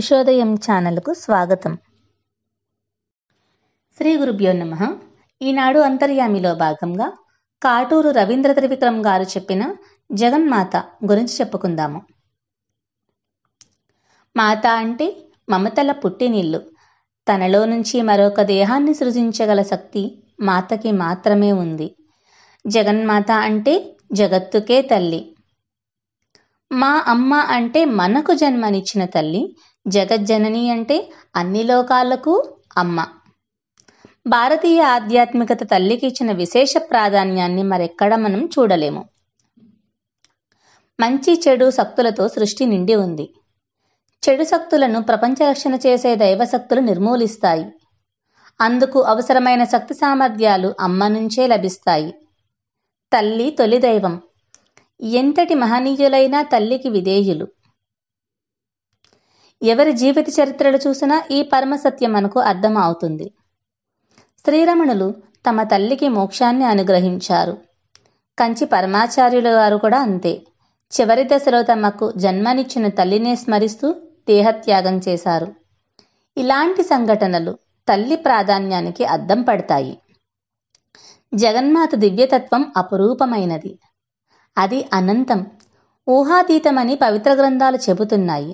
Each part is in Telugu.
ఉషోదయం ఛానల్కు స్వాగతం శ్రీ గురుభ్యో నమ ఈనాడు అంతర్యామిలో భాగంగా కాటూరు రవీంద్ర త్రివిక్రమ్ గారు చెప్పిన జగన్మాత గురించి చెప్పుకుందాము మాత అంటే మమతల పుట్టినిల్లు తనలో నుంచి మరొక దేహాన్ని సృజించగల శక్తి మాతకి మాత్రమే ఉంది జగన్మాత అంటే జగత్తుకే తల్లి మా అమ్మ అంటే మనకు జన్మనిచ్చిన తల్లి జగజ్జనని అంటే అన్ని లోకాలకు అమ్మ భారతీయ ఆధ్యాత్మికత తల్లికి ఇచ్చిన విశేష ప్రాధాన్యాన్ని మరెక్కడ మనం చూడలేము మంచి చెడు శక్తులతో సృష్టి నిండి ఉంది చెడు శక్తులను ప్రపంచ రక్షణ చేసే దైవశక్తులు నిర్మూలిస్తాయి అందుకు అవసరమైన శక్తి సామర్థ్యాలు అమ్మ నుంచే లభిస్తాయి తల్లి తొలి దైవం ఎంతటి మహనీయులైనా తల్లికి విధేయులు ఎవరి జీవిత చరిత్రలు చూసినా ఈ పరమసత్యం మనకు అర్థం అవుతుంది శ్రీరమణులు తమ తల్లికి మోక్షాన్ని అనుగ్రహించారు కంచి పరమాచార్యుల వారు కూడా అంతే చివరి దశలో తమకు జన్మనిచ్చిన తల్లినే స్మరిస్తూ దేహత్యాగం చేశారు ఇలాంటి సంఘటనలు తల్లి ప్రాధాన్యానికి అద్దం పడతాయి జగన్మాత దివ్యతత్వం అపురూపమైనది అది అనంతం ఊహాతీతమని పవిత్ర గ్రంథాలు చెబుతున్నాయి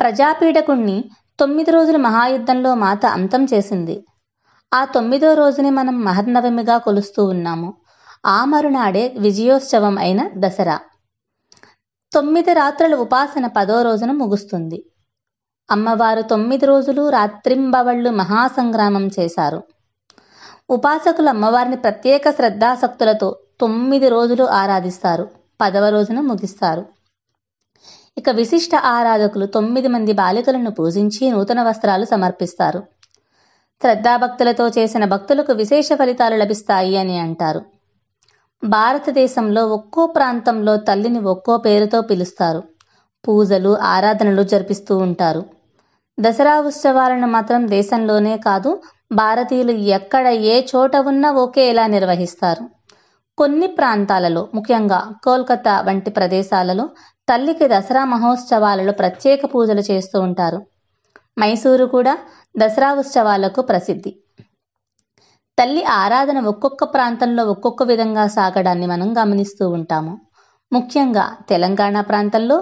ప్రజాపీడకుణ్ణి తొమ్మిది రోజుల మహాయుద్ధంలో మాత అంతం చేసింది ఆ తొమ్మిదో రోజుని మనం మహర్నవమిగా కొలుస్తూ ఉన్నాము ఆ మరునాడే విజయోత్సవం అయిన దసరా తొమ్మిది రాత్రుల ఉపాసన పదో రోజున ముగుస్తుంది అమ్మవారు తొమ్మిది రోజులు రాత్రింబవళ్ళు మహాసంగ్రామం చేశారు ఉపాసకులు అమ్మవారిని ప్రత్యేక శ్రద్ధాసక్తులతో తొమ్మిది రోజులు ఆరాధిస్తారు పదవ రోజున ముగిస్తారు ఇక విశిష్ట ఆరాధకులు తొమ్మిది మంది బాలికలను పూజించి నూతన వస్త్రాలు సమర్పిస్తారు శ్రద్ధాభక్తులతో చేసిన భక్తులకు విశేష ఫలితాలు లభిస్తాయి అని అంటారు భారతదేశంలో ఒక్కో ప్రాంతంలో తల్లిని ఒక్కో పేరుతో పిలుస్తారు పూజలు ఆరాధనలు జరిపిస్తూ ఉంటారు దసరా ఉత్సవాలను మాత్రం దేశంలోనే కాదు భారతీయులు ఎక్కడ ఏ చోట ఉన్నా ఒకేలా నిర్వహిస్తారు కొన్ని ప్రాంతాలలో ముఖ్యంగా కోల్కతా వంటి ప్రదేశాలలో తల్లికి దసరా మహోత్సవాలలో ప్రత్యేక పూజలు చేస్తూ ఉంటారు మైసూరు కూడా దసరా ఉత్సవాలకు ప్రసిద్ధి తల్లి ఆరాధన ఒక్కొక్క ప్రాంతంలో ఒక్కొక్క విధంగా సాగడాన్ని మనం గమనిస్తూ ఉంటాము ముఖ్యంగా తెలంగాణ ప్రాంతంలో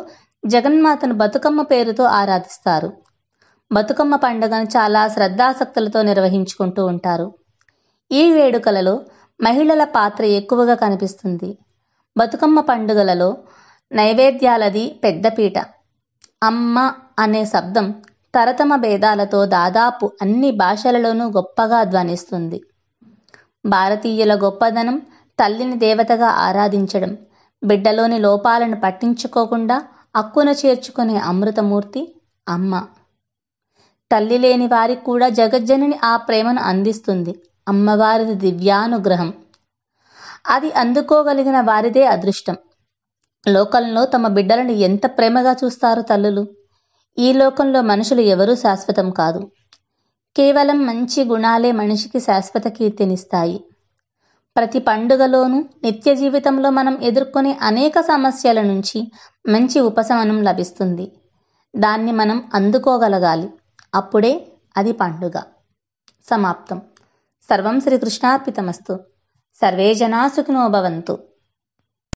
జగన్మాతను బతుకమ్మ పేరుతో ఆరాధిస్తారు బతుకమ్మ పండుగను చాలా శ్రద్ధాసక్తులతో నిర్వహించుకుంటూ ఉంటారు ఈ వేడుకలలో మహిళల పాత్ర ఎక్కువగా కనిపిస్తుంది బతుకమ్మ పండుగలలో నైవేద్యాలది పెద్దపీట అమ్మ అనే శబ్దం తరతమ భేదాలతో దాదాపు అన్ని భాషలలోనూ గొప్పగా ధ్వనిస్తుంది భారతీయుల గొప్పదనం తల్లిని దేవతగా ఆరాధించడం బిడ్డలోని లోపాలను పట్టించుకోకుండా అక్కున చేర్చుకునే అమృతమూర్తి అమ్మ తల్లి లేని వారికి కూడా జగజ్జనుని ఆ ప్రేమను అందిస్తుంది అమ్మవారిది దివ్యానుగ్రహం అది అందుకోగలిగిన వారిదే అదృష్టం లోకంలో తమ బిడ్డలను ఎంత ప్రేమగా చూస్తారు తల్లులు ఈ లోకంలో మనుషులు ఎవరూ శాశ్వతం కాదు కేవలం మంచి గుణాలే మనిషికి శాశ్వత కీర్తినిస్తాయి ప్రతి పండుగలోనూ నిత్య జీవితంలో మనం ఎదుర్కొనే అనేక సమస్యల నుంచి మంచి ఉపశమనం లభిస్తుంది దాన్ని మనం అందుకోగలగాలి అప్పుడే అది పండుగ సమాప్తం సర్వం శ్రీకృష్ణార్పితమస్తు సర్వే జనా సుఖినో